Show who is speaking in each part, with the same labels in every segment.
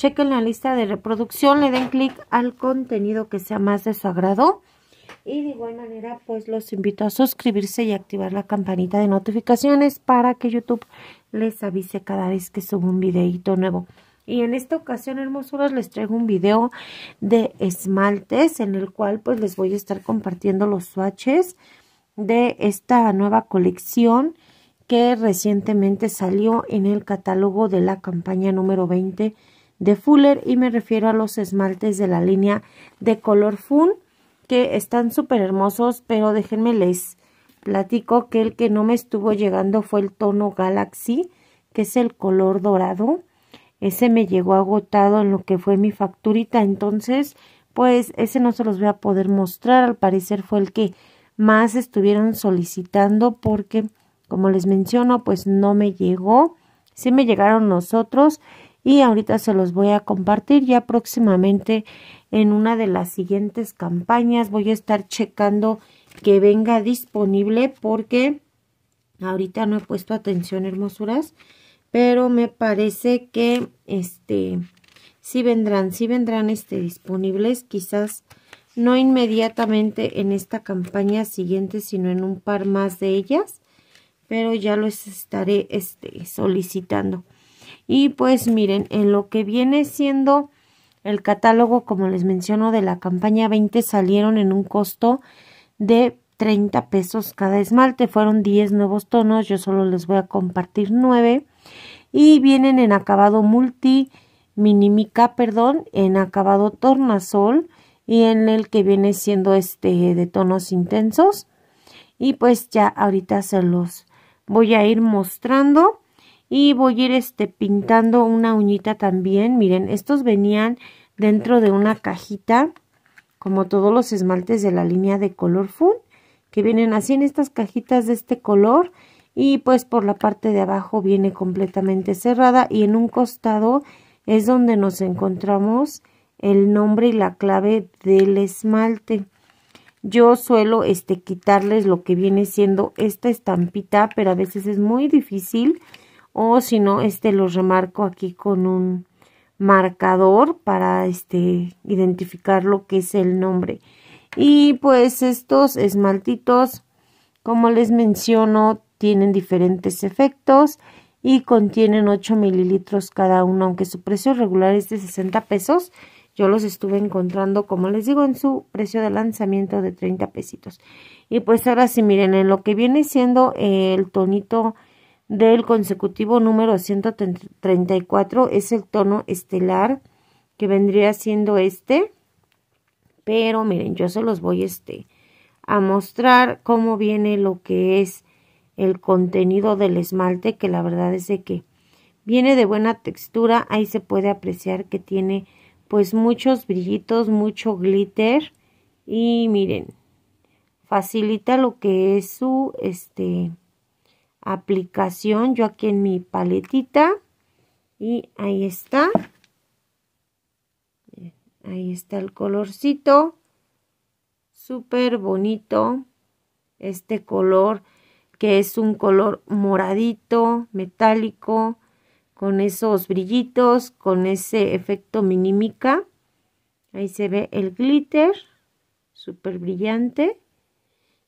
Speaker 1: chequen la lista de reproducción, le den clic al contenido que sea más de su agrado. Y de igual manera, pues los invito a suscribirse y activar la campanita de notificaciones para que YouTube les avise cada vez que subo un videito nuevo. Y en esta ocasión, hermosuras, les traigo un video de esmaltes en el cual pues les voy a estar compartiendo los swatches de esta nueva colección que recientemente salió en el catálogo de la campaña número 20 de Fuller y me refiero a los esmaltes de la línea de color Fun que están súper hermosos, pero déjenme les platico que el que no me estuvo llegando fue el tono Galaxy, que es el color dorado. Ese me llegó agotado en lo que fue mi facturita, entonces pues ese no se los voy a poder mostrar, al parecer fue el que más estuvieron solicitando porque como les menciono pues no me llegó, si me llegaron nosotros y ahorita se los voy a compartir ya próximamente en una de las siguientes campañas voy a estar checando que venga disponible porque ahorita no he puesto atención hermosuras pero me parece que este sí vendrán sí vendrán este disponibles quizás no inmediatamente en esta campaña siguiente sino en un par más de ellas pero ya los estaré este solicitando y pues miren, en lo que viene siendo el catálogo, como les menciono, de la campaña 20 salieron en un costo de 30 pesos cada esmalte. Fueron 10 nuevos tonos, yo solo les voy a compartir 9. Y vienen en acabado multi, minimica, perdón, en acabado tornasol y en el que viene siendo este de tonos intensos. Y pues ya ahorita se los voy a ir mostrando y voy a ir este pintando una uñita también miren estos venían dentro de una cajita como todos los esmaltes de la línea de color fun que vienen así en estas cajitas de este color y pues por la parte de abajo viene completamente cerrada y en un costado es donde nos encontramos el nombre y la clave del esmalte yo suelo este quitarles lo que viene siendo esta estampita pero a veces es muy difícil o si no, este los remarco aquí con un marcador para este identificar lo que es el nombre. Y pues estos esmaltitos, como les menciono, tienen diferentes efectos y contienen 8 mililitros cada uno, aunque su precio regular es de 60 pesos. Yo los estuve encontrando, como les digo, en su precio de lanzamiento de 30 pesitos. Y pues ahora sí, miren, en lo que viene siendo el tonito del consecutivo número 134 es el tono estelar que vendría siendo este. Pero miren, yo se los voy este, a mostrar cómo viene lo que es el contenido del esmalte, que la verdad es que viene de buena textura. Ahí se puede apreciar que tiene pues muchos brillitos, mucho glitter. Y miren, facilita lo que es su este aplicación. Yo aquí en mi paletita. Y ahí está. Ahí está el colorcito. Súper bonito. Este color que es un color moradito, metálico, con esos brillitos, con ese efecto minímica. Ahí se ve el glitter, súper brillante.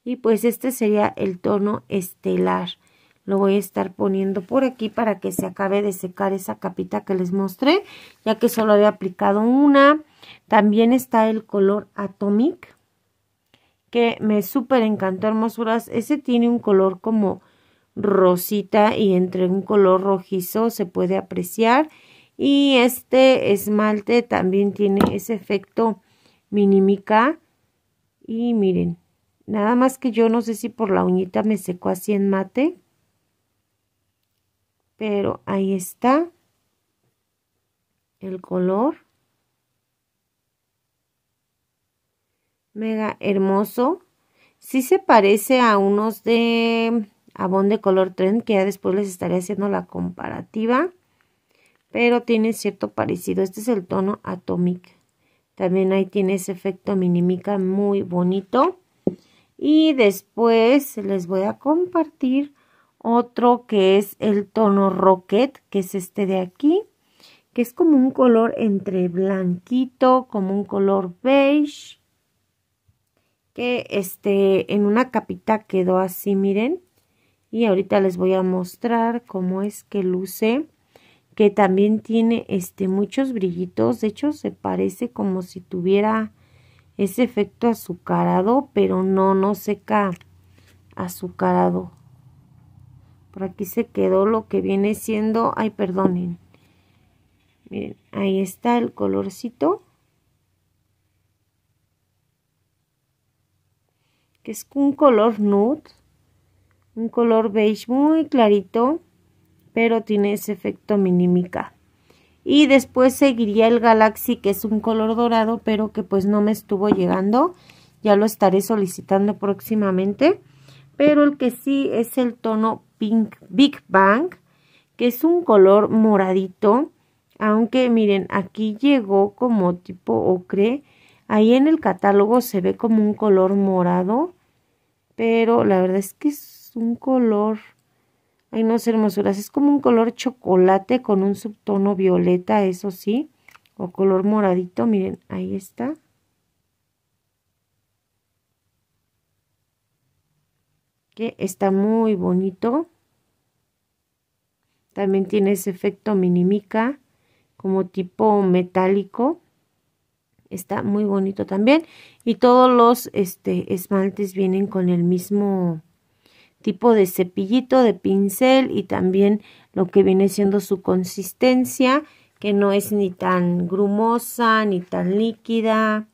Speaker 1: Y pues este sería el tono estelar lo voy a estar poniendo por aquí para que se acabe de secar esa capita que les mostré, ya que solo había aplicado una. También está el color Atomic, que me súper encantó, hermosuras. Ese tiene un color como rosita y entre un color rojizo se puede apreciar. Y este esmalte también tiene ese efecto minimica. Y miren, nada más que yo no sé si por la uñita me secó así en mate, pero ahí está el color. Mega hermoso. Sí se parece a unos de abón de color trend que ya después les estaré haciendo la comparativa. Pero tiene cierto parecido. Este es el tono Atomic. También ahí tiene ese efecto minimica muy bonito. Y después les voy a compartir otro que es el tono rocket, que es este de aquí, que es como un color entre blanquito, como un color beige, que este en una capita quedó así, miren. Y ahorita les voy a mostrar cómo es que luce, que también tiene este muchos brillitos, de hecho se parece como si tuviera ese efecto azucarado, pero no, no seca azucarado. Por aquí se quedó lo que viene siendo, ay perdonen, miren, ahí está el colorcito. que es un color nude, un color beige muy clarito, pero tiene ese efecto minimica. Y después seguiría el Galaxy, que es un color dorado, pero que pues no me estuvo llegando. Ya lo estaré solicitando próximamente pero el que sí es el tono Pink Big Bang, que es un color moradito, aunque miren, aquí llegó como tipo ocre, ahí en el catálogo se ve como un color morado, pero la verdad es que es un color, ay no sé hermosuras, es como un color chocolate con un subtono violeta, eso sí, o color moradito, miren, ahí está. está muy bonito. También tiene ese efecto minimica como tipo metálico. Está muy bonito también. Y todos los este, esmaltes vienen con el mismo tipo de cepillito, de pincel y también lo que viene siendo su consistencia, que no es ni tan grumosa ni tan líquida.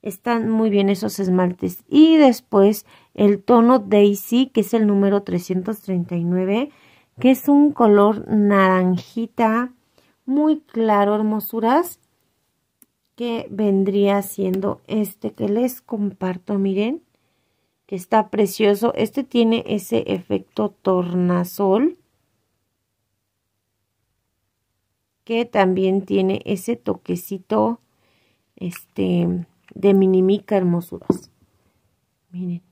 Speaker 1: Están muy bien esos esmaltes. Y después el tono Daisy, que es el número 339, que es un color naranjita, muy claro, hermosuras, que vendría siendo este que les comparto, miren, que está precioso. Este tiene ese efecto tornasol, que también tiene ese toquecito este, de minimica hermosuras. Miren.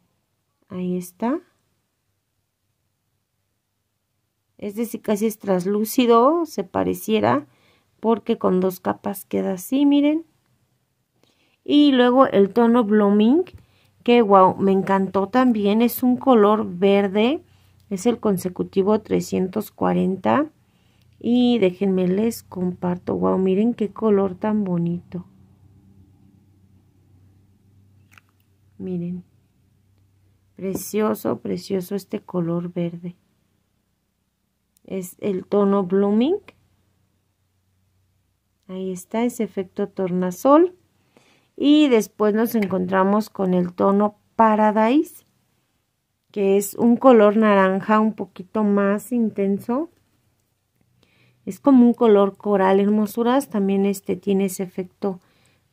Speaker 1: Ahí está. es decir, casi es translúcido, se pareciera, porque con dos capas queda así, miren. Y luego el tono Blooming, que wow, me encantó también, es un color verde, es el consecutivo 340. Y déjenme les comparto, wow, miren qué color tan bonito. Miren. Precioso, precioso este color verde. Es el tono Blooming. Ahí está ese efecto tornasol. Y después nos encontramos con el tono Paradise, que es un color naranja un poquito más intenso. Es como un color coral, hermosuras. También este tiene ese efecto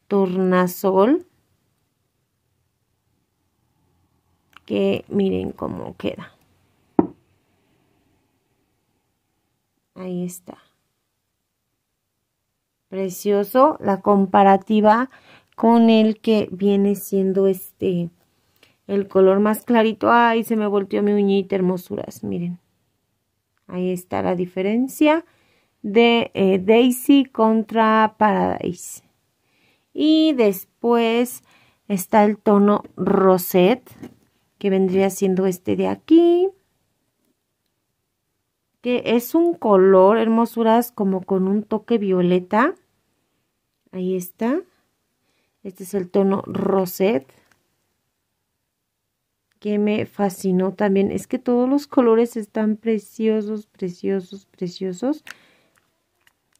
Speaker 1: tornasol. que miren cómo queda. Ahí está. Precioso la comparativa con el que viene siendo este el color más clarito. Ay, se me volteó mi uñita, hermosuras, miren. Ahí está la diferencia de eh, Daisy contra Paradise. Y después está el tono Rosette que vendría siendo este de aquí, que es un color, hermosuras, como con un toque violeta. Ahí está. Este es el tono Rosette, que me fascinó también. Es que todos los colores están preciosos, preciosos, preciosos,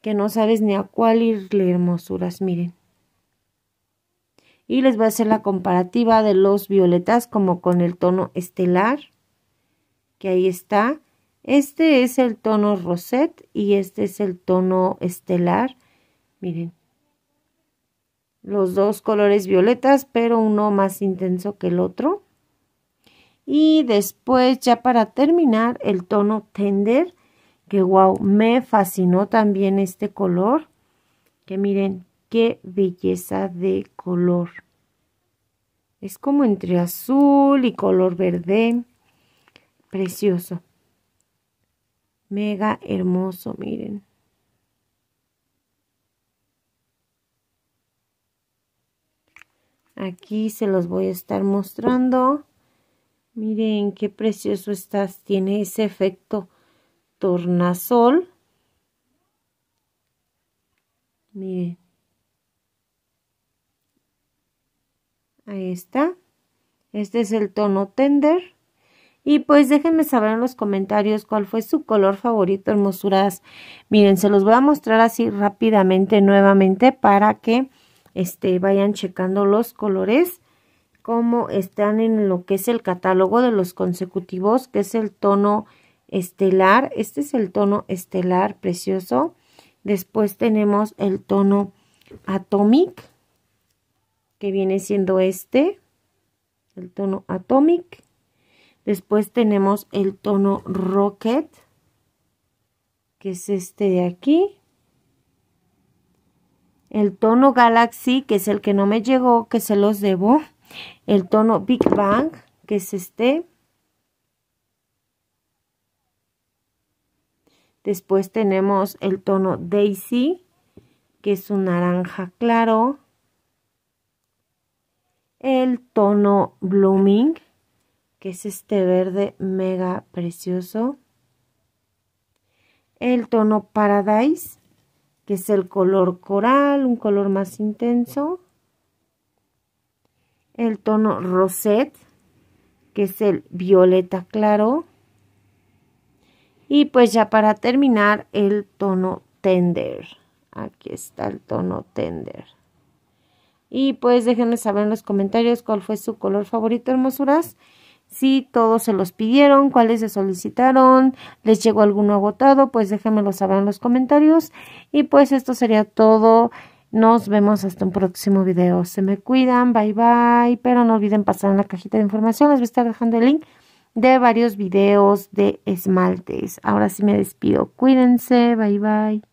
Speaker 1: que no sabes ni a cuál irle, hermosuras, miren y les voy a hacer la comparativa de los violetas como con el tono estelar que ahí está este es el tono rosette y este es el tono estelar miren los dos colores violetas pero uno más intenso que el otro y después ya para terminar el tono tender que guau, me fascinó también este color que miren qué belleza de color. Es como entre azul y color verde. Precioso. Mega hermoso, miren. Aquí se los voy a estar mostrando. Miren qué precioso estás Tiene ese efecto tornasol. Miren. Ahí está. Este es el tono tender. Y pues déjenme saber en los comentarios cuál fue su color favorito, hermosuras. Miren, se los voy a mostrar así rápidamente nuevamente para que este, vayan checando los colores como están en lo que es el catálogo de los consecutivos, que es el tono estelar. Este es el tono estelar precioso. Después tenemos el tono atomic, que viene siendo este, el tono Atomic. Después tenemos el tono Rocket, que es este de aquí. El tono Galaxy, que es el que no me llegó, que se los debo. El tono Big Bang, que es este. Después tenemos el tono Daisy, que es un naranja claro el tono Blooming, que es este verde mega precioso. El tono Paradise, que es el color coral, un color más intenso. El tono Rosette, que es el violeta claro. Y pues ya para terminar, el tono Tender. Aquí está el tono Tender. Y pues déjenme saber en los comentarios cuál fue su color favorito, hermosuras. Si todos se los pidieron, cuáles se solicitaron, les llegó alguno agotado, pues déjenmelo saber en los comentarios. Y pues esto sería todo. Nos vemos hasta un próximo video. Se me cuidan, bye bye. Pero no olviden pasar en la cajita de información. Les voy a estar dejando el link de varios videos de esmaltes. Ahora sí me despido. Cuídense, bye bye.